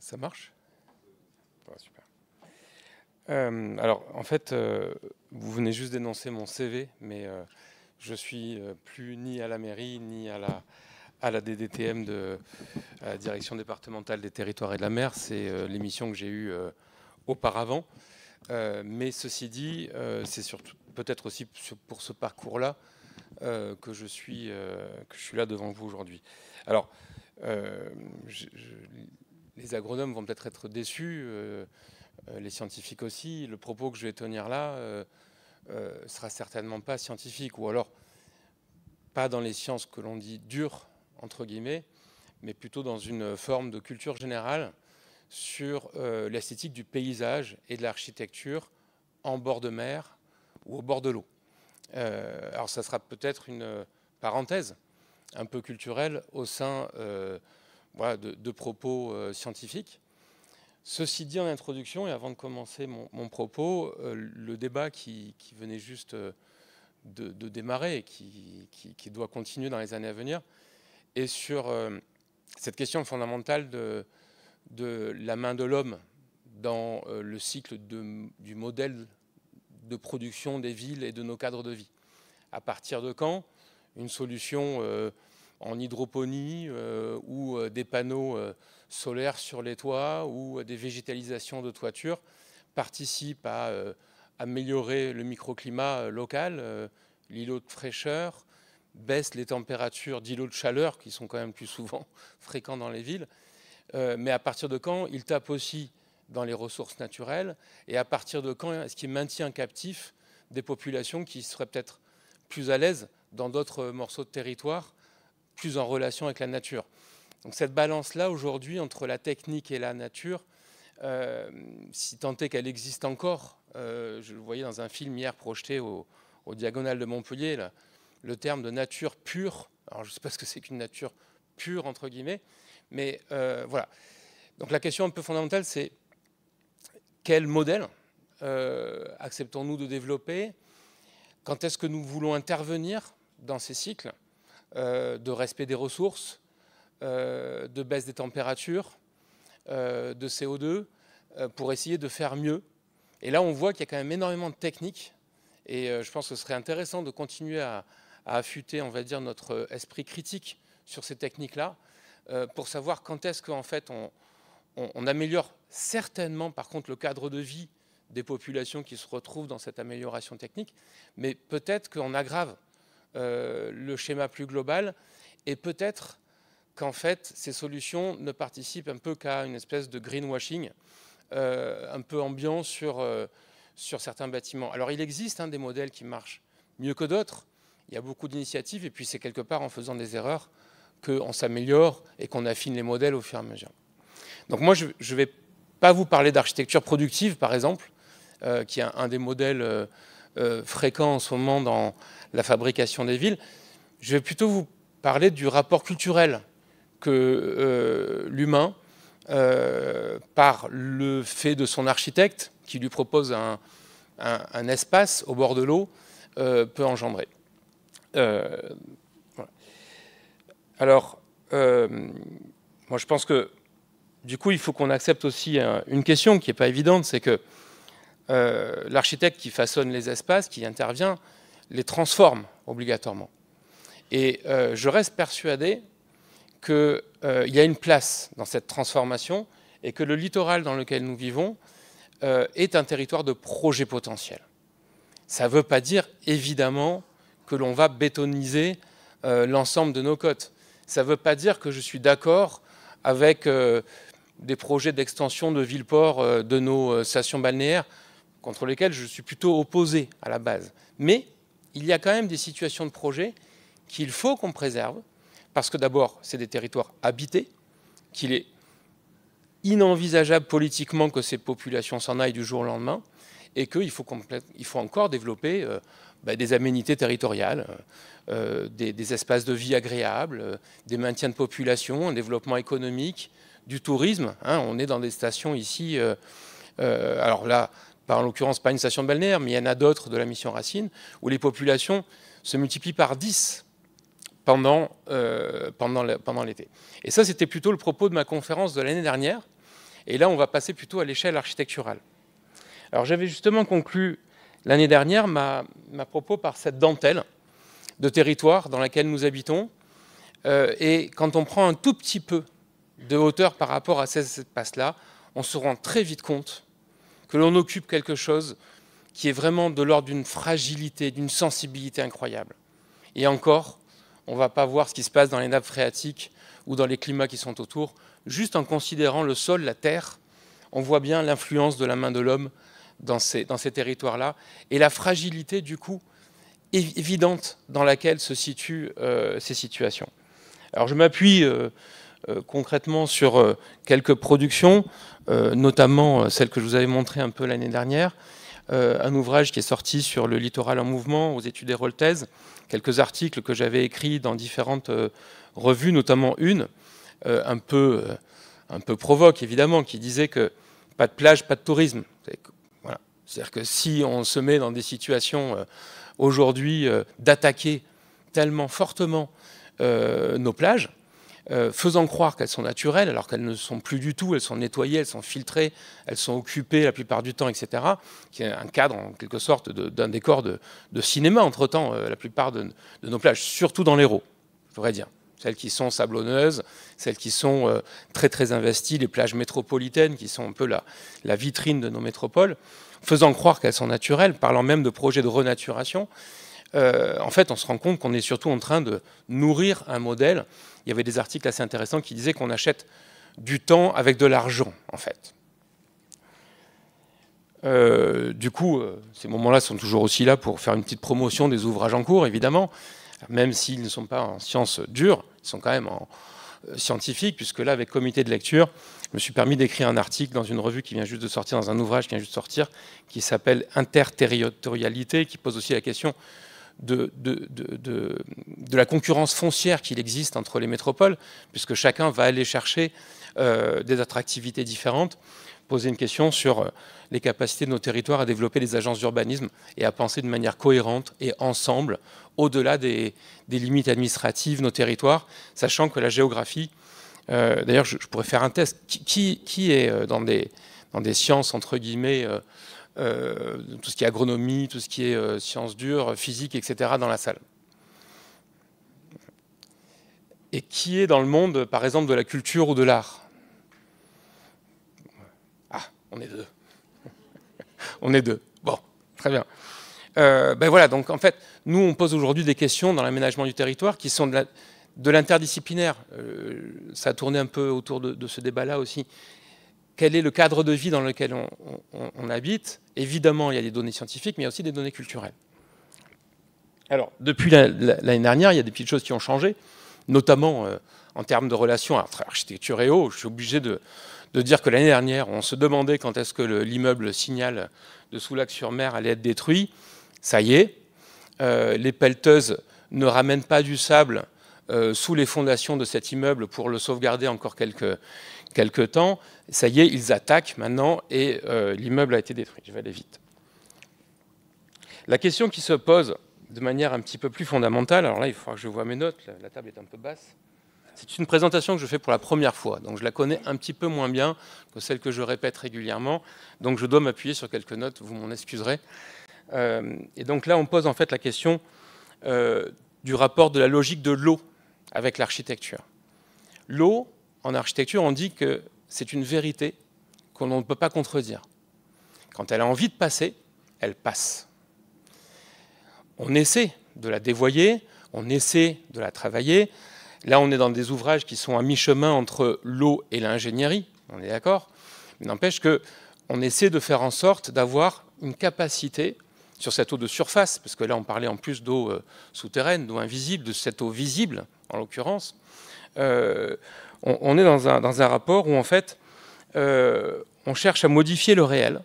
ça marche Super. Euh, alors, en fait, euh, vous venez juste d'énoncer mon CV, mais je euh, je suis plus ni à la mairie ni à la à la DDTM de la direction départementale des territoires et de la mer. C'est l'émission que j'ai eue auparavant. mais ceci dit, c'est surtout peut-être aussi pour ce parcours-là que je suis que je suis là devant vous aujourd'hui. Alors, je, les agronomes vont peut-être être déçus, euh, euh, les scientifiques aussi. Le propos que je vais tenir là ne euh, sera certainement pas scientifique, ou alors pas dans les sciences que l'on dit dures, entre guillemets, mais plutôt dans une forme de culture générale sur l'esthétique du paysage et de l'architecture en bord de mer ou au bord de l'eau. alors ça sera peut-être une parenthèse un peu culturelle au sein de, propos euh, scientifiques. Ceci dit, en introduction, et avant de commencer mon, propos, euh, le débat qui, venait juste euh, de, démarrer et qui, doit continuer dans les années à venir est sur cette question fondamentale de, la main de l'homme dans le cycle du modèle de production des villes et de nos cadres de vie. À partir de quand une solution en hydroponie euh, ou euh, des panneaux euh, solaires sur les toits ou des végétalisations de toiture participent à améliorer le microclimat local, l'îlot de fraîcheur, baisse les températures d'îlots de chaleur qui sont quand même plus souvent fréquents dans les villes. mais à partir de quand il tape aussi dans les ressources naturelles et à partir de quand est-ce qu'ils maintient captif des populations qui seraient peut-être plus à l'aise dans d'autres morceaux de territoire plus en relation avec la nature. Donc cette balance-là, aujourd'hui, entre la technique et la nature, euh, si tant est qu'elle existe encore, euh, je le voyais dans un film hier projeté au, au Diagonal de Montpellier, là, le terme de nature pure, alors je ne sais pas ce que c'est qu'une nature pure, entre guillemets, mais euh, voilà. Donc la question un peu fondamentale, c'est quel modèle acceptons-nous de développer Quand est-ce que nous voulons intervenir dans ces cycles euh, de respect des ressources, euh, de baisse des températures, euh, de CO2, pour essayer de faire mieux. Et là, on voit qu'il y a quand même énormément de techniques. Et je pense que ce serait intéressant de continuer à, affûter, on va dire, notre esprit critique sur ces techniques-là, pour savoir quand est-ce qu'en fait on, améliore certainement, par contre, le cadre de vie des populations qui se retrouvent dans cette amélioration technique, mais peut-être qu'on aggrave euh, le schéma plus global. Et peut-être qu'en fait, ces solutions ne participent un peu qu'à une espèce de greenwashing, euh, un peu ambiant sur, euh, sur certains bâtiments. Alors il existe hein, des modèles qui marchent mieux que d'autres. Il y a beaucoup d'initiatives et puis c'est quelque part en faisant des erreurs qu'on s'améliore et qu'on affine les modèles au fur et à mesure. Donc moi, je ne vais pas vous parler d'architecture productive, par exemple, qui est un, des modèles fréquents en ce moment dans la fabrication des villes. Je vais plutôt vous parler du rapport culturel que euh, l'humain, euh, par le fait de son architecte, qui lui propose un, espace au bord de l'eau, euh, peut engendrer. Alors, moi je pense que du coup, il faut qu'on accepte aussi une question qui n'est pas évidente, c'est que l'architecte qui façonne les espaces, qui intervient, les transforme obligatoirement. Et euh, je reste persuadé qu'il euh, y a une place dans cette transformation et que le littoral dans lequel nous vivons euh, est un territoire de projet potentiel. Ça ne veut pas dire évidemment que l'on va bétoniser euh, l'ensemble de nos côtes. Ça ne veut pas dire que je suis d'accord avec des projets d'extension de villeport de nos stations balnéaires, contre lesquels je suis plutôt opposé à la base. Mais il y a quand même des situations de projet qu'il faut qu'on préserve, parce que d'abord, c'est des territoires habités, qu'il est inenvisageable politiquement que ces populations s'en aillent du jour au lendemain, et qu'il faut, il faut encore développer euh, bah, des aménités territoriales, euh, des, espaces de vie agréables, euh, des maintiens de population, un développement économique, du tourisme. Hein, on est dans des stations ici. alors là, bah, en l'occurrence pas une station balnéaire, mais il y en a d'autres de la mission Racine, où les populations se multiplient par 10 euh, pendant, l'été. Et ça, c'était plutôt le propos de ma conférence de l'année dernière. Et là, on va passer plutôt à l'échelle architecturale. Alors j'avais justement conclu l'année dernière ma, propos par cette dentelle de territoire dans laquelle nous habitons. Euh, et quand on prend un tout petit peu de hauteur par rapport à cette passe là on se rend très vite compte que l'on occupe quelque chose qui est vraiment de l'ordre d'une fragilité, d'une sensibilité incroyable. Et encore, on ne va pas voir ce qui se passe dans les nappes phréatiques ou dans les climats qui sont autour. Juste en considérant le sol, la terre, on voit bien l'influence de la main de l'homme dans ces, territoires-là et la fragilité, du coup, évidente dans laquelle se situent euh, ces situations. Alors je m'appuie euh, euh, concrètement sur euh, quelques productions, euh, notamment celle que je vous avais montrée un peu l'année dernière, un ouvrage qui est sorti sur le littoral en mouvement aux études Roltes, quelques articles que j'avais écrits dans différentes revues, notamment une, un, peu, un peu provoque évidemment, qui disait que pas de plage, pas de tourisme. C'est-à-dire que si on se met dans des situations aujourd'hui d'attaquer tellement fortement nos plages, euh, faisant croire qu'elles sont naturelles, alors qu'elles ne sont plus du tout, elles sont nettoyées, elles sont filtrées, elles sont occupées la plupart du temps, etc., qui est un cadre, en quelque sorte, d'un décor de, cinéma, entre-temps, euh, la plupart de, nos plages, surtout dans l'Hérault, je voudrais dire. Celles qui sont sablonneuses, celles qui sont euh, très très investies, les plages métropolitaines qui sont un peu la vitrine de nos métropoles, faisant croire qu'elles sont naturelles, parlant même de projets de renaturation, euh, en fait, on se rend compte qu'on est surtout en train de nourrir un modèle. Il y avait des articles assez intéressants qui disaient qu'on achète du temps avec de l'argent, en fait. Euh, du coup, euh, ces moments-là sont toujours aussi là pour faire une petite promotion des ouvrages en cours, évidemment, même s'ils ne sont pas en sciences dures, ils sont quand même en scientifique, puisque là, avec comité de lecture, je me suis permis d'écrire un article dans une revue qui vient juste de sortir, dans un ouvrage qui vient juste de sortir, qui s'appelle Interterritorialité, qui pose aussi la question de, de, de, de, la concurrence foncière qu'il existe entre les métropoles, puisque chacun va aller chercher euh, des attractivités différentes, poser une question sur euh, les capacités de nos territoires à développer des agences d'urbanisme et à penser de manière cohérente et ensemble, au-delà des, des, limites administratives, nos territoires, sachant que la géographie, euh, d'ailleurs je, pourrais faire un test, qui, qui est dans des, dans des sciences, entre guillemets, euh, tout ce qui est agronomie, tout ce qui est euh, sciences dures, physique, etc., dans la salle. Et qui est dans le monde, par exemple, de la culture ou de l'art Ah, on est deux. on est deux. Bon, très bien. Euh, ben voilà, donc en fait, nous, on pose aujourd'hui des questions dans l'aménagement du territoire qui sont de l'interdisciplinaire. ça a tourné un peu autour de ce débat-là aussi quel est le cadre de vie dans lequel on, habite. Évidemment, il y a des données scientifiques, mais il y a aussi des données culturelles. Alors, depuis l'année dernière, il y a des petites choses qui ont changé, notamment euh, en termes de relations entre architecture et eau. Je suis obligé de, dire que l'année dernière, on se demandait quand est-ce que l'immeuble Signal de Soulac-sur-Mer allait être détruit. Ça y est, euh, les pelleteuses ne ramènent pas du sable euh, sous les fondations de cet immeuble pour le sauvegarder encore quelques, quelques temps. Ça y est, ils attaquent maintenant et euh, l'immeuble a été détruit. Je vais aller vite. La question qui se pose de manière un petit peu plus fondamentale, alors là, il faudra que je vois mes notes, la, table est un peu basse. C'est une présentation que je fais pour la première fois, donc je la connais un petit peu moins bien que celle que je répète régulièrement, donc je dois m'appuyer sur quelques notes, vous m'en excuserez. Euh, et donc là, on pose en fait la question euh, du rapport de la logique de l'eau avec l'architecture. L'eau, en architecture, on dit que c'est une vérité qu'on ne peut pas contredire. Quand elle a envie de passer, elle passe. On essaie de la dévoyer, on essaie de la travailler. Là, on est dans des ouvrages qui sont à mi-chemin entre l'eau et l'ingénierie, on est d'accord Mais n'empêche qu'on essaie de faire en sorte d'avoir une capacité sur cette eau de surface, parce que là, on parlait en plus d'eau euh, souterraine, d'eau invisible, de cette eau visible, en l'occurrence, euh, on, est dans un, rapport où, en fait, euh, on cherche à modifier le réel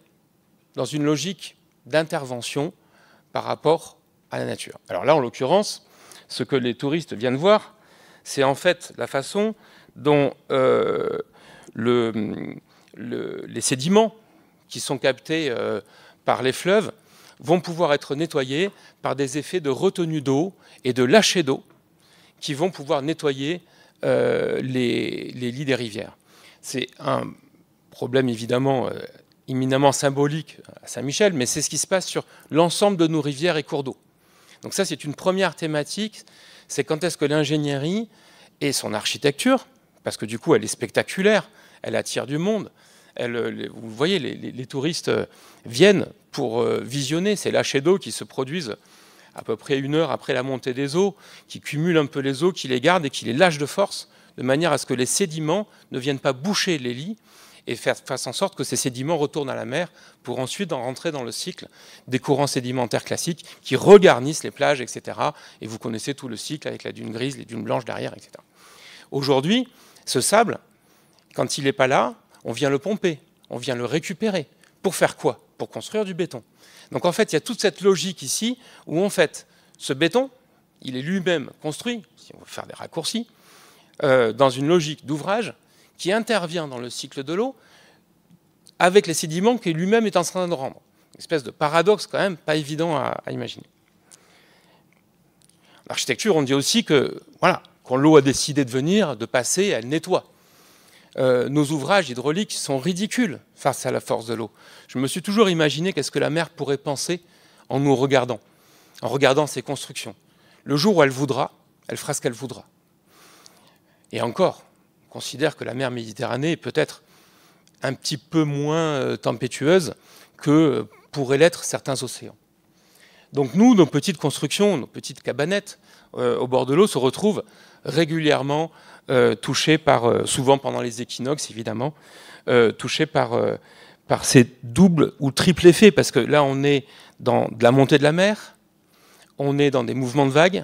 dans une logique d'intervention par rapport à la nature. Alors là, en l'occurrence, ce que les touristes viennent voir, c'est en fait la façon dont euh, les sédiments qui sont captés euh, par les fleuves vont pouvoir être nettoyés par des effets de retenue d'eau et de lâcher d'eau qui vont pouvoir nettoyer euh, les, lits des rivières. C'est un problème évidemment euh, éminemment symbolique à Saint-Michel, mais c'est ce qui se passe sur l'ensemble de nos rivières et cours d'eau. Donc ça, c'est une première thématique, c'est quand est-ce que l'ingénierie et son architecture, parce que du coup, elle est spectaculaire, elle attire du monde, elle, vous voyez, les, les, touristes euh, viennent pour visionner ces lâchers d'eau qui se produisent à peu près une heure après la montée des eaux, qui cumule un peu les eaux, qui les garde et qui les lâche de force, de manière à ce que les sédiments ne viennent pas boucher les lits et faire, fassent en sorte que ces sédiments retournent à la mer pour ensuite en rentrer dans le cycle des courants sédimentaires classiques qui regarnissent les plages, etc. Et vous connaissez tout le cycle avec la dune grise, les dunes blanches derrière, etc. Aujourd'hui, ce sable, quand il n'est pas là, on vient le pomper, on vient le récupérer. Pour faire quoi Pour construire du béton. Donc en fait, il y a toute cette logique ici où en fait, ce béton, il est lui-même construit, si on veut faire des raccourcis, euh, dans une logique d'ouvrage qui intervient dans le cycle de l'eau avec les sédiments qu'il lui-même est en train de rendre. Une espèce de paradoxe quand même pas évident à, à imaginer. L'architecture, on dit aussi que voilà, quand l'eau a décidé de venir, de passer, elle nettoie. Euh, nos ouvrages hydrauliques sont ridicules face à la force de l'eau. Je me suis toujours imaginé qu'est-ce que la mer pourrait penser en nous regardant, en regardant ces constructions. Le jour où elle voudra, elle fera ce qu'elle voudra. Et encore, on considère que la mer Méditerranée est peut-être un petit peu moins euh, tempétueuse que euh, pourraient l'être certains océans. Donc nous, nos petites constructions, nos petites cabanettes euh, au bord de l'eau se retrouvent régulièrement euh, touchées par, euh, souvent pendant les équinoxes évidemment, touchées par, ces doubles ou triples effets, parce que là on est dans de la montée de la mer, on est dans des mouvements de vagues,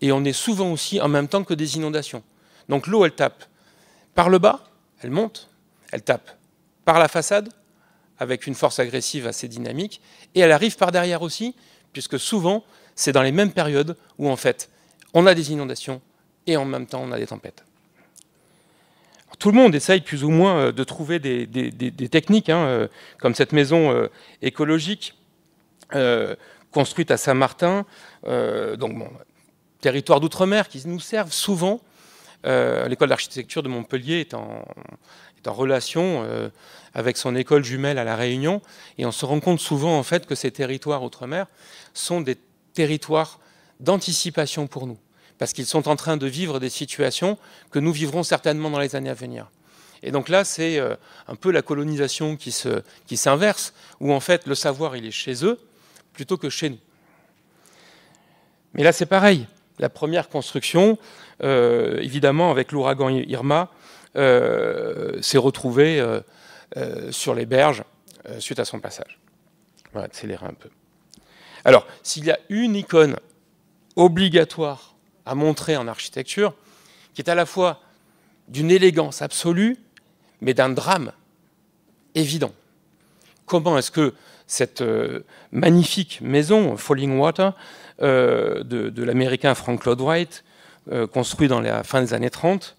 et on est souvent aussi en même temps que des inondations. Donc l'eau, elle tape par le bas, elle monte, elle tape par la façade, avec une force agressive assez dynamique, et elle arrive par derrière aussi, puisque souvent, c'est dans les mêmes périodes où, en fait, on a des inondations et en même temps, on a des tempêtes. tout le monde essaye plus ou moins euh, de trouver des, techniques, hein, euh, comme cette maison euh, écologique construite à Saint-Martin, donc territoire d'outre-mer qui nous servent souvent. L'école d'architecture de Montpellier est en, en relation euh, avec son école jumelle à La Réunion, et on se rend compte souvent en fait que ces territoires outre-mer sont des territoires d'anticipation pour nous, parce qu'ils sont en train de vivre des situations que nous vivrons certainement dans les années à venir. Et donc là, c'est euh, un peu la colonisation qui s'inverse, qui où en fait le savoir il est chez eux plutôt que chez nous. Mais là, c'est pareil. La première construction, euh, évidemment, avec l'ouragan Irma, euh, s'est retrouvé euh, euh, sur les berges suite à son passage. On va accélérer un peu. Alors, s'il y a une icône obligatoire à montrer en architecture, qui est à la fois d'une élégance absolue, mais d'un drame évident. Comment est-ce que cette magnifique maison, Falling Water, de, l'américain Frank Lloyd Wright, construite dans la fin des années 30,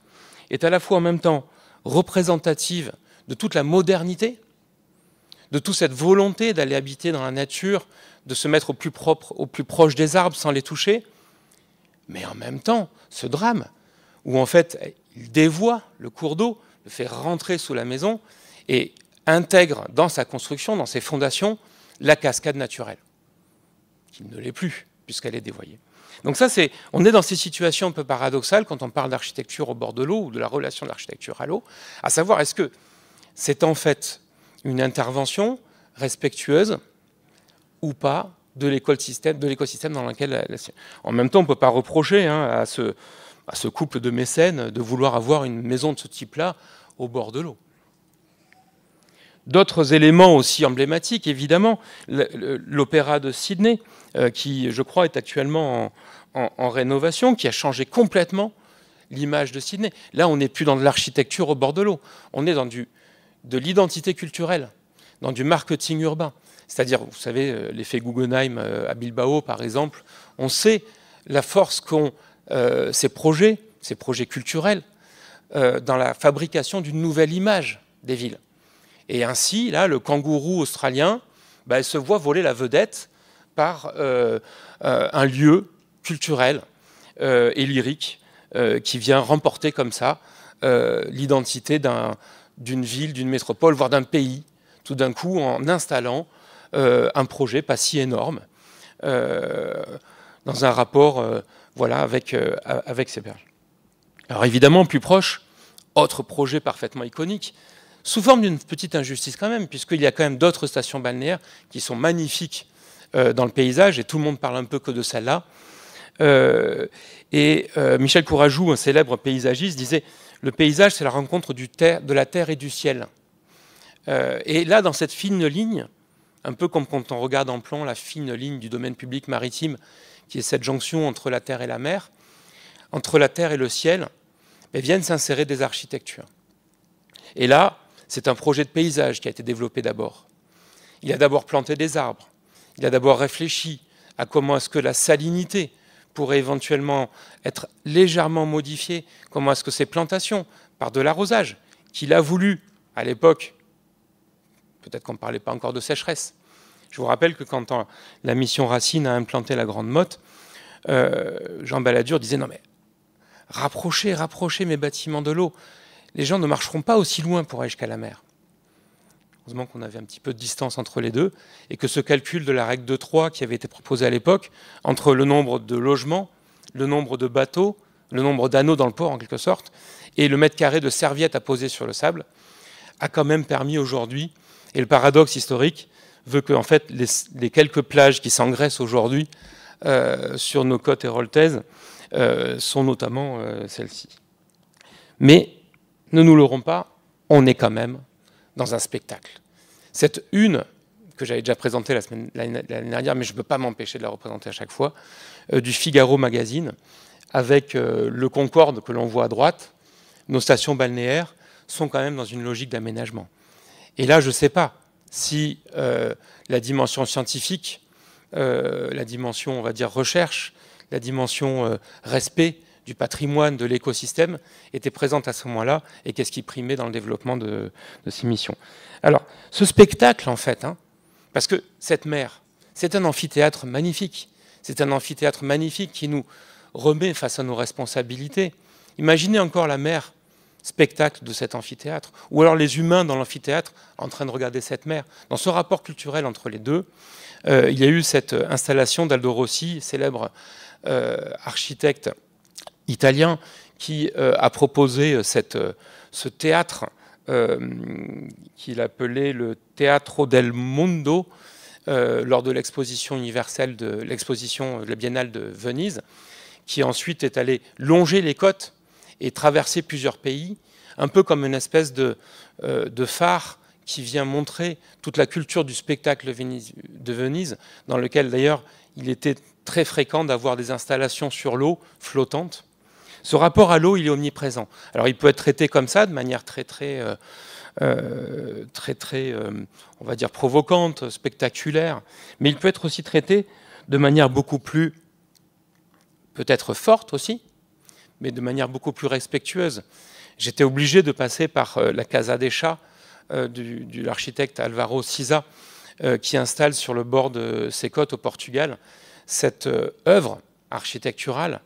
est à la fois en même temps représentative de toute la modernité, de toute cette volonté d'aller habiter dans la nature, de se mettre au plus propre, au plus proche des arbres sans les toucher, mais en même temps, ce drame où en fait il dévoie le cours d'eau, le fait rentrer sous la maison et intègre dans sa construction, dans ses fondations, la cascade naturelle, qui ne l'est plus puisqu'elle est dévoyée. Donc ça, c'est, on est dans ces situations un peu paradoxales quand on parle d'architecture au bord de l'eau ou de la relation de l'architecture à l'eau, à savoir est-ce que c'est en fait une intervention respectueuse ou pas de l'écosystème, de l'écosystème dans lequel... En même temps, on ne peut pas reprocher hein, à ce couple de mécènes de vouloir avoir une maison de ce type-là au bord de l'eau. D'autres éléments aussi emblématiques, évidemment, l'opéra de Sydney, euh, qui, je crois, est actuellement en, rénovation, qui a changé complètement l'image de Sydney. Là, on n'est plus dans de l'architecture au bord de l'eau, on est dans du, de l'identité culturelle, dans du marketing urbain. C'est-à-dire, vous savez, euh, l'effet Guggenheim euh, à Bilbao, par exemple, on sait la force qu'ont ces projets, ces projets culturels, dans la fabrication d'une nouvelle image des villes. Et ainsi, là, le kangourou australien bah, se voit voler la vedette par euh, euh, un lieu culturel euh, et lyrique qui vient remporter comme ça l'identité d'une ville, d'une métropole, voire d'un pays, tout d'un coup en installant un projet pas si énorme dans un rapport voilà, avec, avec ces berges. Alors évidemment, plus proche, autre projet parfaitement iconique, sous forme d'une petite injustice quand même, puisqu'il y a quand même d'autres stations balnéaires qui sont magnifiques euh, dans le paysage, et tout le monde parle un peu que de celle-là. Euh, et euh, Michel Courajou, un célèbre paysagiste, disait Le paysage, c'est la rencontre de la terre et du ciel. et là, dans cette fine ligne, un peu comme quand on regarde en plan la fine ligne du domaine public maritime, qui est cette jonction entre la terre et la mer, entre la terre et le ciel, eh viennent s'insérer des architectures. Et là, c'est un projet de paysage qui a été développé d'abord. Il a d'abord planté des arbres. Il a d'abord réfléchi à comment est-ce que la salinité pourrait éventuellement être légèrement modifiée, comment est-ce que ces plantations, par de l'arrosage, qu'il a voulu à l'époque, peut-être qu'on ne parlait pas encore de sécheresse. Je vous rappelle que quand euh, la mission Racine a implanté la Grande Motte, euh, Jean Balladur disait non mais rapprochez, rapprochez mes bâtiments de l'eau les gens ne marcheront pas aussi loin pour aller jusqu'à la mer. Heureusement qu'on avait un petit peu de distance entre les deux, et que ce calcul de la règle de 3 qui avait été proposé à l'époque, entre le nombre de logements, le nombre de bateaux, le nombre d'anneaux dans le port en quelque sorte, et le mètre carré de serviettes à poser sur le sable, a quand même permis aujourd'hui, et le paradoxe historique veut que en fait, les, quelques plages qui s'engraissent aujourd'hui euh, sur nos côtes héroltaises euh, sont notamment euh, celles-ci. Mais ne nous l'aurons pas, on est quand même dans un spectacle. Cette une que j'avais déjà présentée la semaine l'année dernière, mais je ne peux pas m'empêcher de la représenter à chaque fois, euh, du Figaro Magazine, avec euh, le Concorde que l'on voit à droite, nos stations balnéaires sont quand même dans une logique d'aménagement. Et là, je ne sais pas si euh, la dimension scientifique, la dimension, on va dire, recherche, la dimension respect du patrimoine, de l'écosystème, était présente à ce moment-là et qu'est-ce qui primait dans le développement de, ces missions. Alors, ce spectacle, en fait, hein, parce que cette mer, c'est un amphithéâtre magnifique. C'est un amphithéâtre magnifique qui nous remet face à nos responsabilités. Imaginez encore la mer, spectacle de cet amphithéâtre, ou alors les humains dans l'amphithéâtre en train de regarder cette mer. Dans ce rapport culturel entre les deux, euh, il y a eu cette installation d'Aldo Rossi, célèbre euh, architecte italien qui euh, a proposé euh, euh, ce théâtre qu'il appelait le Teatro del Mondo lors de l'exposition universelle de l'exposition de la Biennale de Venise, qui ensuite est allé longer les côtes et traverser plusieurs pays, un peu comme une espèce de phare qui vient montrer toute la culture du spectacle de Venise, dans lequel d'ailleurs il était très fréquent d'avoir des installations sur l'eau flottantes ce rapport à l'eau, il est omniprésent. Alors il peut être traité comme ça, de manière très très, euh, euh, très, très euh, on va dire, provocante, spectaculaire, mais il peut être aussi traité de manière beaucoup plus, peut-être forte aussi, mais de manière beaucoup plus respectueuse. J'étais obligé de passer par la Casa des Chats du, de l'architecte Alvaro Siza, qui installe sur le bord de ses côtes au Portugal cette œuvre architecturale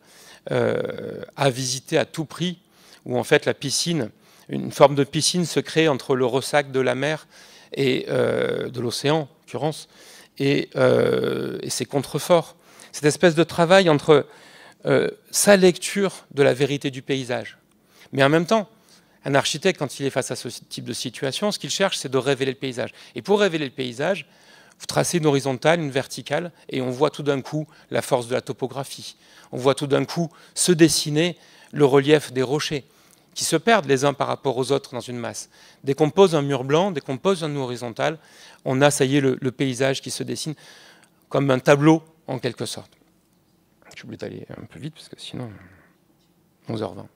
euh, à visiter à tout prix, où en fait la piscine, une forme de piscine se crée entre le ressac de la mer et euh, de l'océan, en l'occurrence, et, euh, et, ses contreforts. Cette espèce de travail entre sa lecture de la vérité du paysage, mais en même temps, un architecte, quand il est face à ce type de situation, ce qu'il cherche, c'est de révéler le paysage. Et pour révéler le paysage, vous tracez une horizontale, une verticale, et on voit tout d'un coup la force de la topographie. On voit tout d'un coup se dessiner le relief des rochers, qui se perdent les uns par rapport aux autres dans une masse. Dès qu'on pose un mur blanc, dès qu'on pose un horizontal, on a, ça y est, le, paysage qui se dessine comme un tableau, en quelque sorte. Je vais d'aller un peu vite, parce que sinon, 11h20.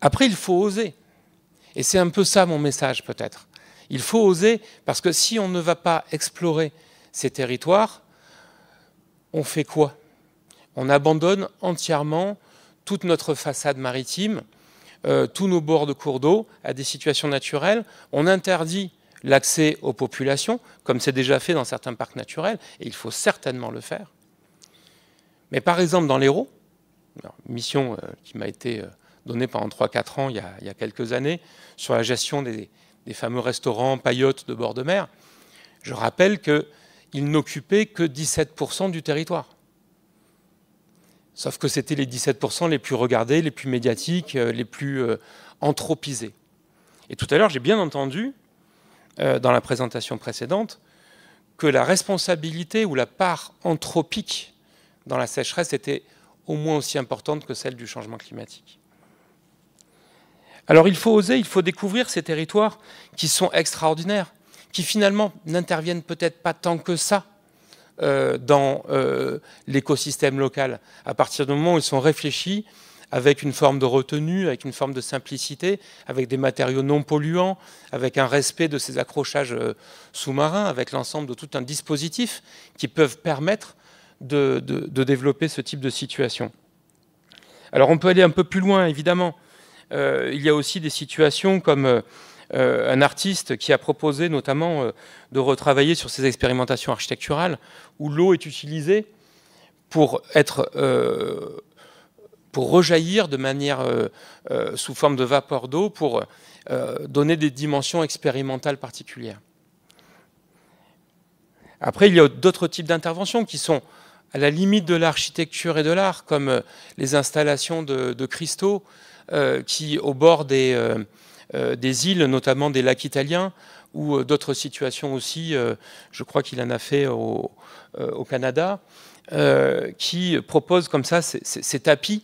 Après, il faut oser. Et c'est un peu ça mon message, peut-être. Il faut oser, parce que si on ne va pas explorer ces territoires, on fait quoi On abandonne entièrement toute notre façade maritime, euh, tous nos bords de cours d'eau à des situations naturelles. On interdit l'accès aux populations, comme c'est déjà fait dans certains parcs naturels, et il faut certainement le faire. Mais par exemple, dans l'Hérault, mission euh, qui m'a été euh, donnée pendant 3-4 ans, il y, a, quelques années, sur la gestion des, des fameux restaurants paillotes de bord de mer, je rappelle qu'ils n'occupaient que 17% du territoire. Sauf que c'était les 17% les plus regardés, les plus médiatiques, euh, les plus euh, anthropisés. Et tout à l'heure, j'ai bien entendu, euh, dans la présentation précédente, que la responsabilité ou la part anthropique dans la sécheresse était au moins aussi importante que celle du changement climatique. Alors il faut oser, il faut découvrir ces territoires qui sont extraordinaires, qui finalement n'interviennent peut-être pas tant que ça euh, dans euh, l'écosystème local. À partir du moment où ils sont réfléchis, avec une forme de retenue, avec une forme de simplicité, avec des matériaux non polluants, avec un respect de ces accrochages euh, sous-marins, avec l'ensemble de tout un dispositif qui peuvent permettre de, développer ce type de situation. Alors on peut aller un peu plus loin, évidemment. Euh, il y a aussi des situations comme euh, un artiste qui a proposé notamment euh, de retravailler sur ses expérimentations architecturales où l'eau est utilisée pour être pour rejaillir de manière sous forme de vapeur d'eau pour donner des dimensions expérimentales particulières. Après, il y a d'autres types d'interventions qui sont à la limite de l'architecture et de l'art, comme les installations de cristaux euh, qui, au bord des, euh, euh, des îles, notamment des lacs italiens, ou d'autres situations aussi, je crois qu'il en a fait au, Canada, qui propose comme ça ces, tapis.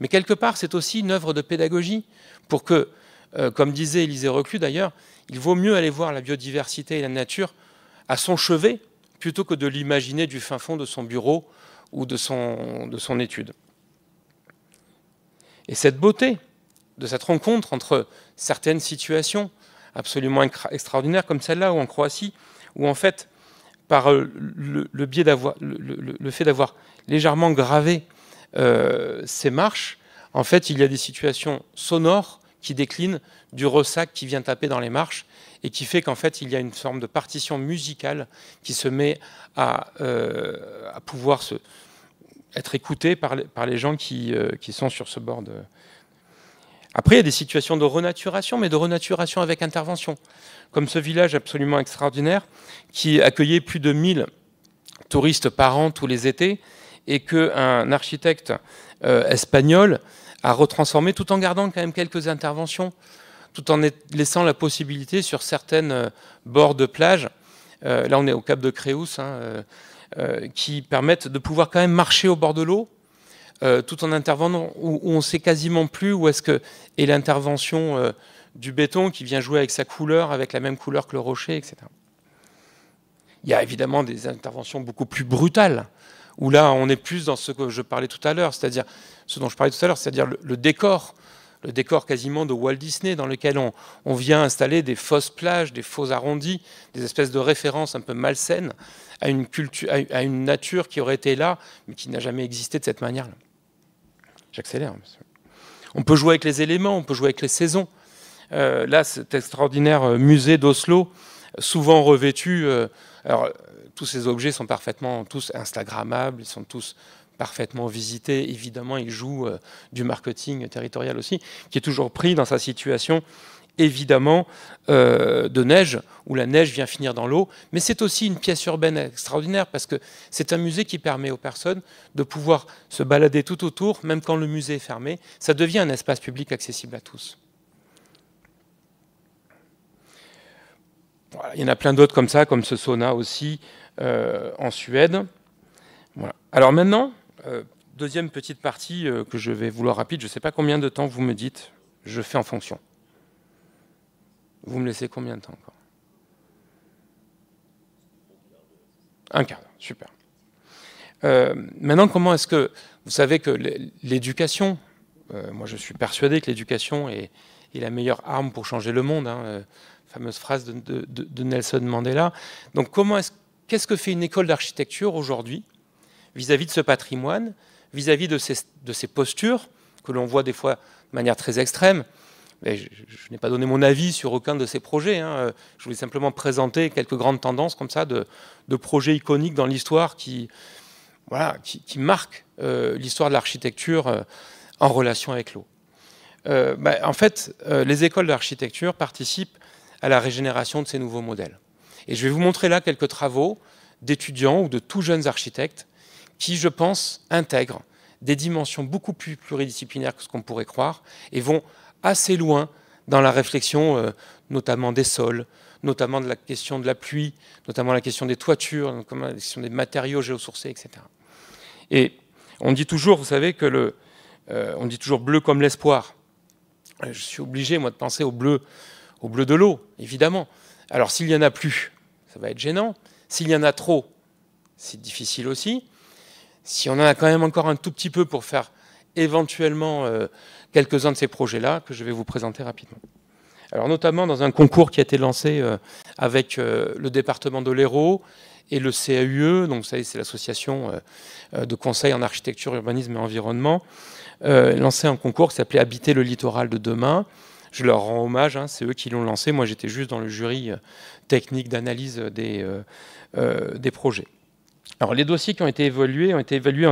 Mais quelque part, c'est aussi une œuvre de pédagogie pour que, comme disait Élisée Reclus d'ailleurs, il vaut mieux aller voir la biodiversité et la nature à son chevet plutôt que de l'imaginer du fin fond de son bureau ou de son, de son étude. Et cette beauté de cette rencontre entre certaines situations absolument extraordinaires comme celle-là, ou en Croatie, où en fait, par euh, le, biais le fait d'avoir légèrement gravé euh, ces marches, en fait, il y a des situations sonores qui déclinent du ressac qui vient taper dans les marches et qui fait qu'en fait, il y a une forme de partition musicale qui se met à euh, pouvoir se, être écouté par, les gens qui, euh, sont sur ce bord. Après, il y a des situations de renaturation, mais de renaturation avec intervention. Comme ce village absolument extraordinaire qui accueillait plus de 1000 touristes par an tous les étés et qu'un architecte euh, espagnol a retransformé tout en gardant quand même quelques interventions, tout en laissant la possibilité sur certaines euh, bords de plage. là, on est au Cap de Créus. Hein, euh, qui permettent de pouvoir quand même marcher au bord de l'eau, euh, tout en intervenant où, on on sait quasiment plus où est-ce que est l'intervention euh, du béton qui vient jouer avec sa couleur, avec la même couleur que le rocher, etc. Il y a évidemment des interventions beaucoup plus brutales, où là on est plus dans ce que je parlais tout à l'heure, c'est-à-dire ce dont je parlais tout à l'heure, c'est-à-dire le, décor le décor quasiment de Walt Disney, dans lequel on, vient installer des fausses plages, des faux arrondis, des espèces de références un peu malsaines à une, culture, à une nature qui aurait été là, mais qui n'a jamais existé de cette manière-là. J'accélère. On peut jouer avec les éléments, on peut jouer avec les saisons. Euh, là, cet extraordinaire euh, musée d'Oslo, souvent revêtu, euh, alors tous ces objets sont parfaitement tous Instagrammables, ils sont tous parfaitement visité. Évidemment, il joue euh, du marketing territorial aussi, qui est toujours pris dans sa situation, évidemment, euh, de neige, où la neige vient finir dans l'eau. Mais c'est aussi une pièce urbaine extraordinaire, parce que c'est un musée qui permet aux personnes de pouvoir se balader tout autour, même quand le musée est fermé. Ça devient un espace public accessible à tous. il y en a plein d'autres comme ça, comme ce sauna aussi euh, en Suède. Alors maintenant, euh, deuxième petite partie euh, que je vais vouloir rapide, je ne sais pas combien de temps vous me dites, je fais en fonction. Vous me laissez combien de temps encore Un quart super. Euh, maintenant, comment est-ce que vous savez que l'éducation, moi je suis persuadé que l'éducation est, la meilleure arme pour changer le monde, hein, fameuse phrase de, de, Nelson Mandela. Donc, comment est-ce, qu'est-ce que fait une école d'architecture aujourd'hui vis-à-vis de ce patrimoine, vis-à-vis de, ces, postures que l'on voit des fois de manière très extrême. je, n'ai pas donné mon avis sur aucun de ces projets. Hein. Je voulais simplement présenter quelques grandes tendances comme ça de, projets iconiques dans l'histoire qui, qui, marquent euh, l'histoire de l'architecture euh, en relation avec l'eau. Euh, bah, en fait, les écoles d'architecture participent à la régénération de ces nouveaux modèles. Et je vais vous montrer là quelques travaux d'étudiants ou de tout jeunes architectes qui, je pense, intègrent des dimensions beaucoup plus pluridisciplinaires que ce qu'on pourrait croire et vont assez loin dans la réflexion, euh, notamment des sols, notamment de la question de la pluie, notamment la question des toitures, notamment la question des matériaux géosourcés, etc. Et on dit toujours, vous savez, que le, euh, on dit toujours bleu comme l'espoir. Euh, je suis obligé, moi, de penser au bleu, au bleu de l'eau, évidemment. Alors, s'il y en a plus, ça va être gênant. S'il y en a trop, c'est difficile aussi si on en a quand même encore un tout petit peu pour faire éventuellement euh, quelques-uns de ces projets-là que je vais vous présenter rapidement. Alors notamment dans un concours qui a été lancé euh, avec euh, le département de l'Hérault et le CAUE, donc y est, c'est l'association de conseil en architecture, urbanisme et environnement, lancé un concours qui s'appelait Habiter le littoral de demain. Je leur rends hommage, hein, c'est eux qui l'ont lancé. Moi, j'étais juste dans le jury technique d'analyse des, des projets. Alors les dossiers qui ont été évalués ont été évalués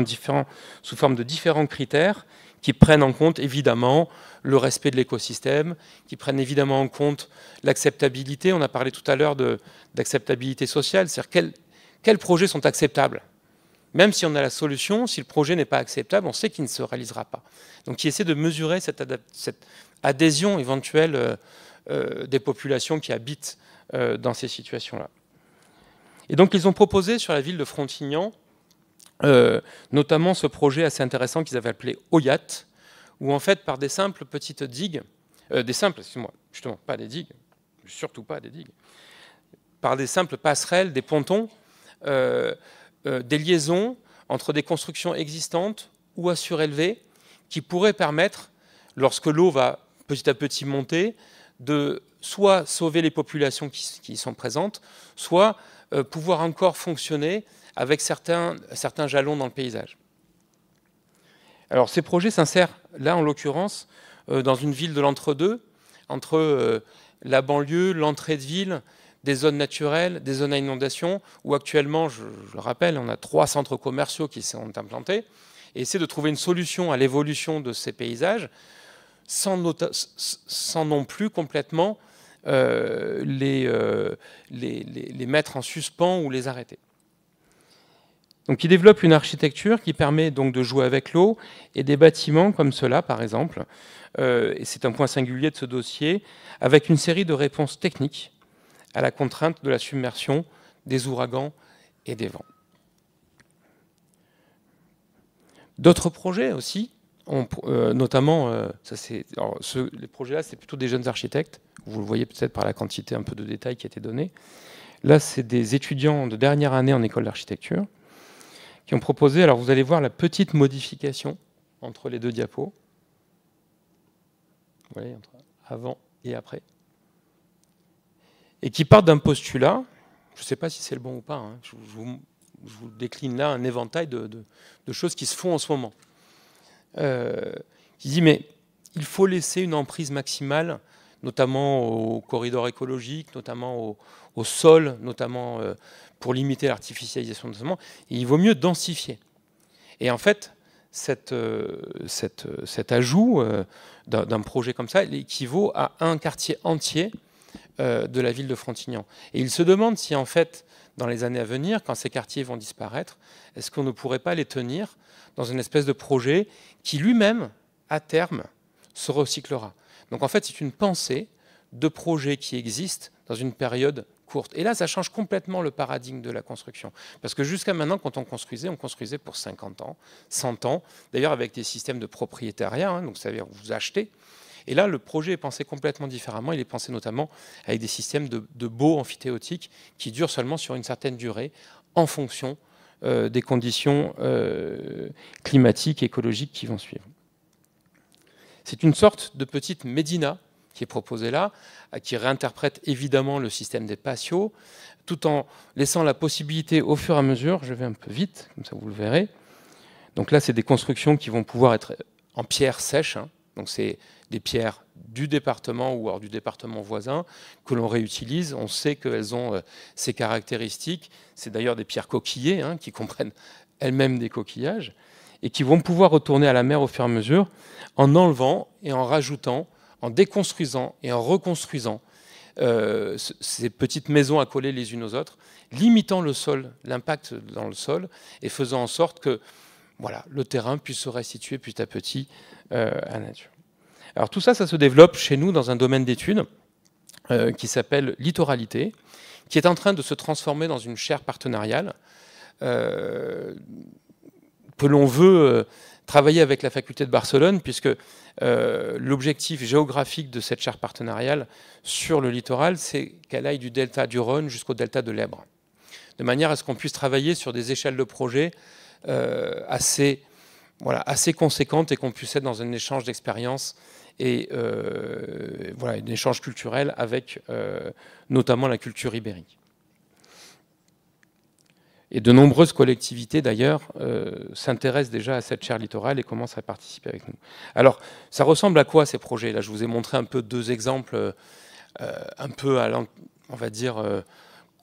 sous forme de différents critères qui prennent en compte évidemment le respect de l'écosystème, qui prennent évidemment en compte l'acceptabilité. On a parlé tout à l'heure d'acceptabilité sociale, c'est-à-dire quels, projets sont acceptables même si on a la solution, si le projet n'est pas acceptable, on sait qu'il ne se réalisera pas. Donc, qui essaie de mesurer cette, adhésion éventuelle euh, euh, des populations qui habitent euh, dans ces situations-là. Et donc ils ont proposé sur la ville de Frontignan, euh, notamment ce projet assez intéressant qu'ils avaient appelé OYAT, où en fait par des simples petites digues, euh, des simples, excuse-moi, justement, pas des digues, surtout pas des digues, par des simples passerelles, des pontons, euh, des liaisons entre des constructions existantes ou à surélever, qui pourraient permettre, lorsque l'eau va petit à petit monter, de soit sauver les populations qui, qui y sont présentes, soit euh, pouvoir encore fonctionner avec certains, jalons dans le paysage. Alors ces projets s'insèrent là en l'occurrence euh, dans une ville de l'entre-deux, entre euh, la banlieue, l'entrée de ville, des zones naturelles, des zones à inondation, où actuellement, je, le rappelle, on a trois centres commerciaux qui sont implantés, et c'est de trouver une solution à l'évolution de ces paysages sans non plus complètement euh, euh, les, les, mettre en suspens ou les arrêter. Donc il développe une architecture qui permet donc de jouer avec l'eau et des bâtiments comme cela par exemple, euh, et c'est un point singulier de ce dossier, avec une série de réponses techniques à la contrainte de la submersion, des ouragans et des vents. D'autres projets aussi euh, notamment, euh, c'est, les projets-là, c'est plutôt des jeunes architectes. Vous le voyez peut-être par la quantité un peu de détails qui a été donnée. Là, c'est des étudiants de dernière année en école d'architecture qui ont proposé, alors vous allez voir la petite modification entre les deux diapos. avant et après. Et qui partent d'un postulat, je ne sais pas si c'est le bon ou pas, hein, je, vous, décline là un éventail de choses qui se font en ce moment. Euh, il dit, mais il faut laisser une emprise maximale, notamment au corridor écologique, notamment au, sol, notamment euh, pour limiter l'artificialisation ce Et il vaut mieux densifier. Et en fait, cette, euh, euh, cet ajout d'un projet comme ça, équivaut à un quartier entier de la ville de Frontignan. Et il se demande si en fait dans les années à venir, quand ces quartiers vont disparaître, est-ce qu'on ne pourrait pas les tenir dans une espèce de projet qui lui-même, à terme, se recyclera Donc en fait, c'est une pensée de projet qui existe dans une période courte. Et là, ça change complètement le paradigme de la construction. Parce que jusqu'à maintenant, quand on construisait, on construisait pour 50 ans, 100 ans, d'ailleurs avec des systèmes de propriétariat, hein, donc ça veut dire vous achetez, et là, le projet est pensé complètement différemment. Il est pensé notamment avec des systèmes de, beaux baux amphithéotiques qui durent seulement sur une certaine durée en fonction euh, des conditions euh, climatiques et écologiques qui vont suivre. C'est une sorte de petite médina qui est proposée là, euh, qui réinterprète évidemment le système des patios, tout en laissant la possibilité au fur et à mesure, je vais un peu vite, comme ça vous le verrez, donc là c'est des constructions qui vont pouvoir être en pierre sèche, hein, donc c'est des pierres du département ou hors du département voisin que l'on réutilise. On sait qu'elles ont euh, ces caractéristiques. C'est d'ailleurs des pierres coquillées hein, qui comprennent elles-mêmes des coquillages et qui vont pouvoir retourner à la mer au fur et à mesure en enlevant et en rajoutant, en déconstruisant et en reconstruisant euh, ces petites maisons à coller les unes aux autres, limitant le sol, l'impact dans le sol et faisant en sorte que le terrain puisse se restituer petit à petit euh, à nature. Alors tout ça, ça se développe chez nous dans un domaine d'études euh, qui s'appelle littoralité, qui est en train de se transformer dans une chaire partenariale euh, que l'on veut travailler avec la faculté de Barcelone, puisque l'objectif géographique de cette chaire partenariale sur le littoral, c'est qu'elle aille du delta du Rhône jusqu'au delta de l'Ebre, de manière à ce qu'on puisse travailler sur des échelles de projet euh, assez, voilà, assez conséquente et qu'on puisse être dans un échange d'expériences et euh, voilà, un échange culturel avec euh, notamment la culture ibérique. Et de nombreuses collectivités, d'ailleurs, s'intéressent déjà à cette chaire littorale et commencent à participer avec nous. Alors, ça ressemble à quoi ces projets Là, je vous ai montré un peu deux exemples, un peu à, on va dire,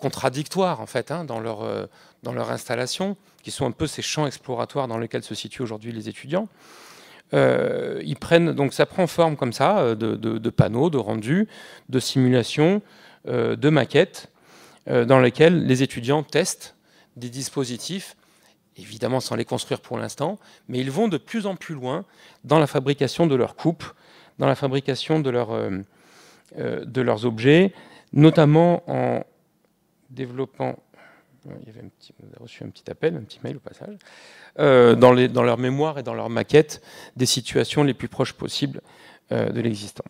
contradictoires en fait hein, dans, leur, euh, dans leur installation, qui sont un peu ces champs exploratoires dans lesquels se situent aujourd'hui les étudiants. Euh, ils prennent donc ça prend forme comme ça euh, de, panneaux, de rendus, de simulations, de maquettes dans lesquelles les étudiants testent des dispositifs, évidemment sans les construire pour l'instant, mais ils vont de plus en plus loin dans la fabrication de leurs coupes, dans la fabrication de, leur, de leurs objets, notamment en, développant a reçu un petit appel, un petit mail au passage, euh, dans, leur mémoire et dans leur maquette, des situations les plus proches possibles euh, de l'existant.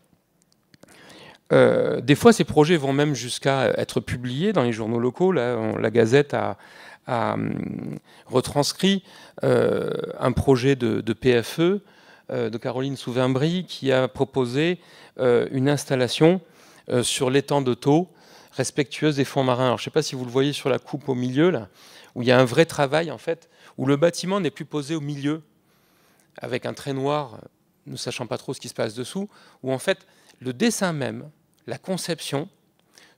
Euh, des fois, ces projets vont même jusqu'à être publiés dans les journaux locaux. Là, la Gazette a, hum, retranscrit un projet de, PFE e, de Caroline souvain qui a proposé une installation sur l'étang de Taux respectueuse des fonds marins. Alors, je ne sais pas si vous le voyez sur la coupe au milieu, là, où il y a un vrai travail, en fait, où le bâtiment n'est plus posé au milieu, avec un trait noir, ne sachant pas trop ce qui se passe dessous, où, en fait, le dessin même, la conception,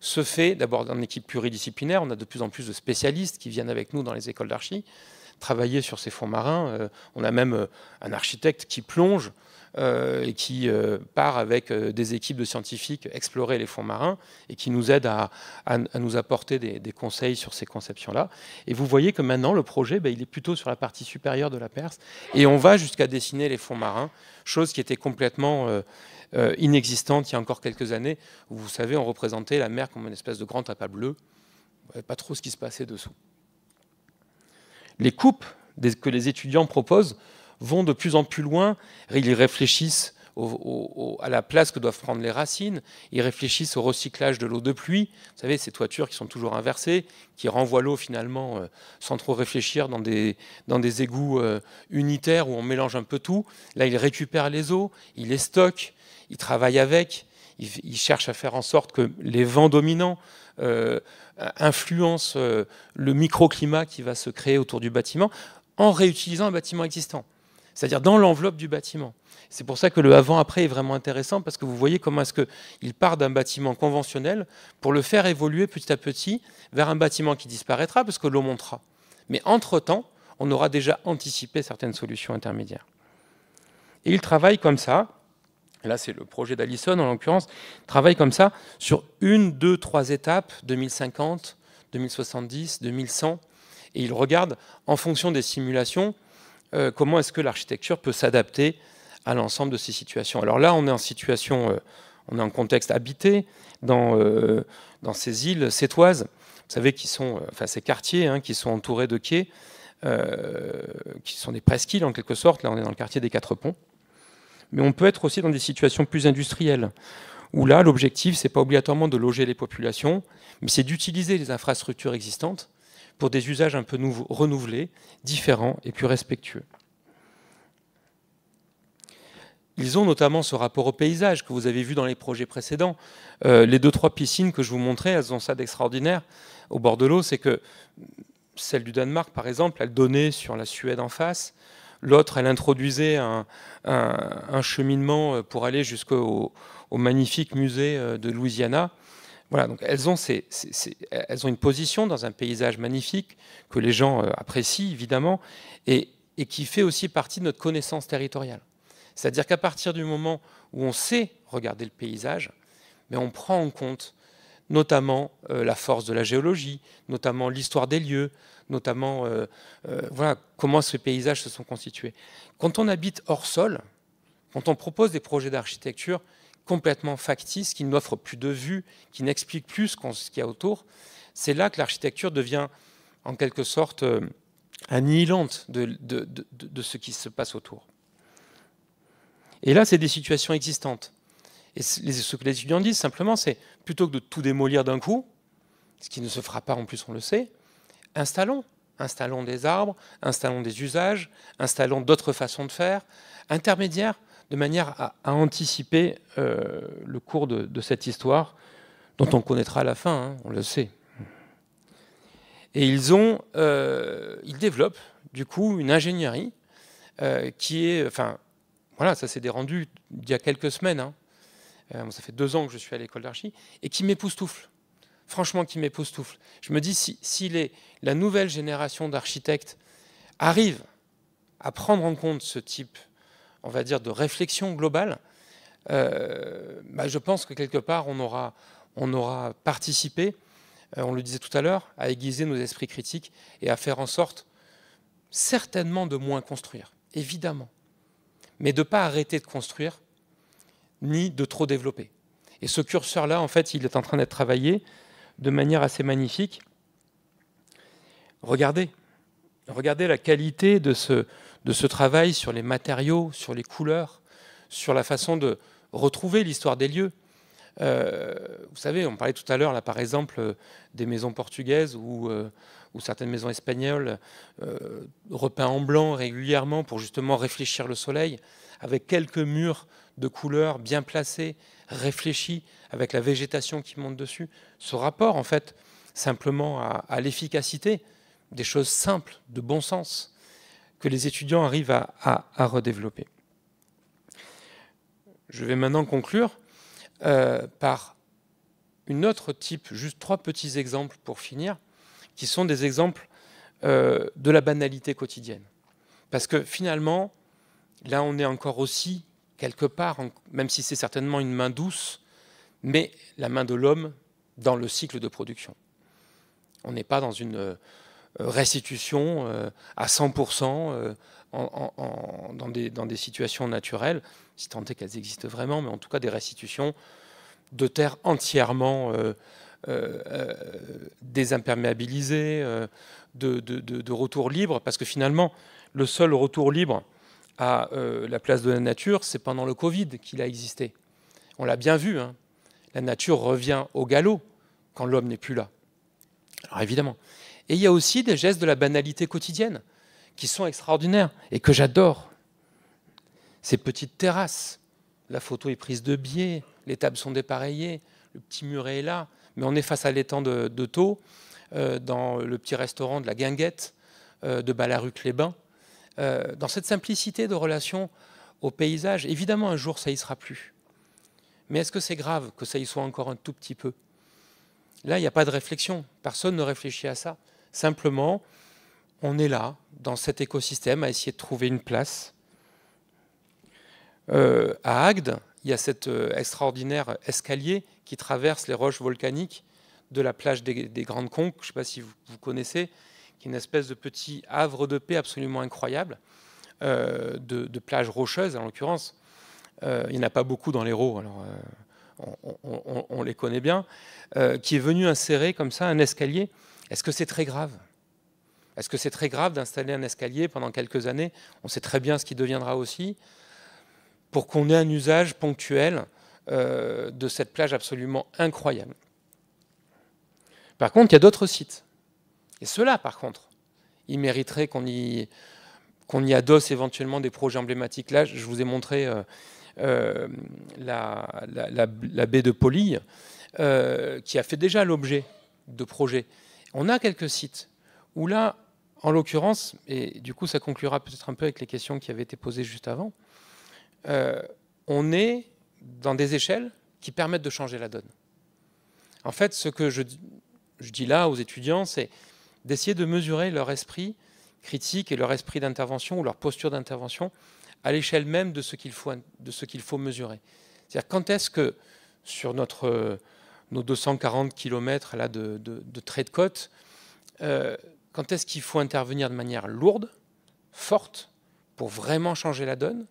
se fait d'abord en équipe pluridisciplinaire. On a de plus en plus de spécialistes qui viennent avec nous dans les écoles d'archi travailler sur ces fonds marins. Euh, on a même euh, un architecte qui plonge et euh, qui euh, part avec euh, des équipes de scientifiques explorer les fonds marins et qui nous aide à, nous apporter des, conseils sur ces conceptions-là. Et vous voyez que maintenant, le projet, ben, il est plutôt sur la partie supérieure de la Perse et on va jusqu'à dessiner les fonds marins, chose qui était complètement inexistante il y a encore quelques années. vous savez, on représentait la mer comme une espèce de grand tapas bleu. On pas trop ce qui se passait dessous. Les coupes que les étudiants proposent vont de plus en plus loin, ils réfléchissent à la place que doivent prendre les racines. Ils réfléchissent au recyclage de l'eau de pluie. Vous savez, ces toitures qui sont toujours inversées, qui renvoient l'eau finalement euh, sans trop réfléchir dans des, égouts euh, unitaires où on mélange un peu tout. Là, ils récupèrent les eaux, ils les stockent, ils travaillent avec, ils, cherchent à faire en sorte que les vents dominants euh, influencent le microclimat qui va se créer autour du bâtiment en réutilisant un bâtiment existant c'est-à-dire dans l'enveloppe du bâtiment. C'est pour ça que le avant-après est vraiment intéressant, parce que vous voyez comment est-ce qu'il part d'un bâtiment conventionnel pour le faire évoluer petit à petit vers un bâtiment qui disparaîtra, parce que l'eau montera. Mais entre-temps, on aura déjà anticipé certaines solutions intermédiaires. Et il travaille comme ça, là c'est le projet d'Allison en l'occurrence, travaille comme ça sur une, deux, trois étapes, 2050, 2070, 2100, et il regarde en fonction des simulations euh, comment est-ce que l'architecture peut s'adapter à l'ensemble de ces situations. Alors là, on est en situation, euh, on est en contexte habité dans, euh, dans ces îles sétoises, vous savez, qui sont, enfin ces quartiers hein, qui sont entourés de quais, qui sont des presqu'îles en quelque sorte. Là, on est dans le quartier des Quatre Ponts. Mais on peut être aussi dans des situations plus industrielles, où là, l'objectif, c'est pas obligatoirement de loger les populations, mais c'est d'utiliser les infrastructures existantes pour des usages un peu renouvelés, différents et plus respectueux. Ils ont notamment ce rapport au paysage que vous avez vu dans les projets précédents. Euh, les deux, trois piscines que je vous montrais, elles ont ça d'extraordinaire au bord de l'eau, c'est que celle du Danemark, par exemple, elle donnait sur la Suède en face. L'autre, elle introduisait un, un, cheminement pour aller jusqu'au magnifique musée euh, de Louisiana elles ont, une position dans un paysage magnifique que les gens euh, apprécient évidemment et, qui fait aussi partie de notre connaissance territoriale. C'est-à-dire qu'à partir du moment où on sait regarder le paysage, mais ben, on prend en compte notamment euh, la force de la géologie, notamment l'histoire des lieux, notamment euh, voilà, comment ces paysages se sont constitués. Quand on habite hors sol, quand on propose des projets d'architecture, complètement factice, qui n'offre plus de vue, qui n'explique plus ce qu'il y a autour, c'est là que l'architecture devient en quelque sorte euh, annihilante de, de, ce qui se passe autour. Et là, c'est des situations existantes. Et ce que les étudiants disent simplement, c'est plutôt que de tout démolir d'un coup, ce qui ne se fera pas en plus, on le sait, installons. Installons des arbres, installons des usages, installons d'autres façons de faire, intermédiaires, de manière à, anticiper euh, le cours de, cette histoire, dont on connaîtra à la fin, hein, on le sait. Et ils, ont, euh, ils développent du coup une ingénierie euh, qui est, enfin, voilà, ça s'est dérendu il y a quelques semaines. Hein. ça fait deux ans que je suis à l'école d'archi et qui m'époustoufle. Franchement, qui m'époustoufle. Je me dis si, la nouvelle génération d'architectes arrive à prendre en compte ce type on va dire, de réflexion globale, euh, bah, je pense que quelque part, on aura, on aura participé, euh, on le disait tout à l'heure, à aiguiser nos esprits critiques et à faire en sorte, certainement, de moins construire, évidemment, mais de ne pas arrêter de construire, ni de trop développer. Et ce curseur-là, en fait, il est en train d'être travaillé de manière assez magnifique. Regardez, regardez la qualité de ce, de ce travail sur les matériaux, sur les couleurs, sur la façon de retrouver l'histoire des lieux. Euh, vous savez, on parlait tout à l'heure, là, par exemple, des maisons portugaises ou, euh, certaines maisons espagnoles euh, repeintes en blanc régulièrement pour justement réfléchir le soleil, avec quelques murs de couleurs bien placés, réfléchis, avec la végétation qui monte dessus. Ce rapport, en fait, simplement à l'efficacité, des choses simples, de bon sens, les étudiants arrivent à, redévelopper. Je vais maintenant conclure euh, par une autre type, juste trois petits exemples pour finir, qui sont des exemples euh, de la banalité quotidienne. Parce que finalement, là, on est encore aussi quelque part, même si c'est certainement une main douce, mais la main de l'homme dans le cycle de production. On n'est pas dans une euh, euh, restitution euh, à 100% euh, dans, des, situations naturelles, si tant est qu'elles existent vraiment, mais en tout cas des restitutions de terres entièrement désimperméabilisées, de, de, de, retour libre, parce que finalement, le seul retour libre à la place de la nature, c'est pendant le Covid qu'il a existé. On l'a bien vu, hein. la nature revient au galop quand l'homme n'est plus là. Alors évidemment, et il y a aussi des gestes de la banalité quotidienne qui sont extraordinaires et que j'adore. Ces petites terrasses, la photo est prise de biais, les tables sont dépareillées, le petit muret est là, mais on est face à l'étang de, de Thau, euh, dans le petit restaurant de la Guinguette euh, de Ballaruc-les-Bains. Euh, dans cette simplicité de relation au paysage, évidemment un jour ça y sera plus. Mais est-ce que c'est grave que ça y soit encore un tout petit peu Là, il n'y a pas de réflexion. Personne ne réfléchit à ça. Simplement, on est là, dans cet écosystème, à essayer de trouver une place. Euh, à Agde, il y a cet euh, extraordinaire escalier qui traverse les roches volcaniques de la plage des, Grandes Conques, je ne sais pas si vous, connaissez, qui est une espèce de petit havre de paix absolument incroyable, euh, de, plage rocheuse en l'occurrence. il n'y en a pas beaucoup dans les alors on, les connaît bien, qui est venu insérer comme ça un escalier est-ce que c'est très grave Est-ce que c'est très grave d'installer un escalier pendant quelques années On sait très bien ce qui deviendra aussi, pour qu'on ait un usage ponctuel euh, de cette plage absolument incroyable. Par contre, il y a d'autres sites. Et ceux-là, par contre, ils mériteraient qu'on y, adosse éventuellement des projets emblématiques. Là, je vous ai montré euh, euh, la, baie de euh, qui a fait déjà l'objet de projets. On a quelques sites où là, en l'occurrence, et du coup ça conclura peut-être un peu avec les questions qui avaient été posées juste avant, euh, on est dans des échelles qui permettent de changer la donne. En fait, ce que je, dis là aux étudiants, c'est d'essayer de mesurer leur esprit critique et leur esprit d'intervention ou leur posture d'intervention à l'échelle même de ce qu'il faut, de ce qu'il faut mesurer. C'est-à-dire quand est-ce que sur notre nos 240 km là, de, de, de trait de côte, euh, quand est-ce qu'il faut intervenir de manière lourde, forte, pour vraiment changer la donne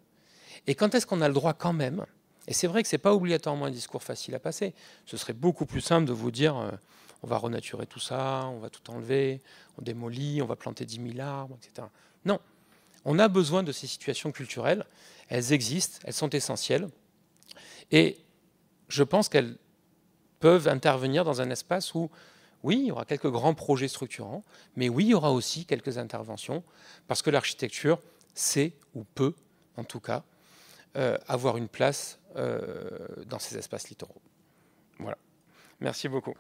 Et quand est-ce qu'on a le droit quand même Et c'est vrai que ce n'est pas obligatoirement un discours facile à passer. Ce serait beaucoup plus simple de vous dire euh, on va renaturer tout ça, on va tout enlever, on démolit, on va planter 10 000 arbres, etc. Non, on a besoin de ces situations culturelles. Elles existent, elles sont essentielles. Et je pense qu'elles peuvent intervenir dans un espace où, oui, il y aura quelques grands projets structurants, mais oui, il y aura aussi quelques interventions, parce que l'architecture sait, ou peut en tout cas, euh, avoir une place euh, dans ces espaces littoraux. Voilà. Merci beaucoup.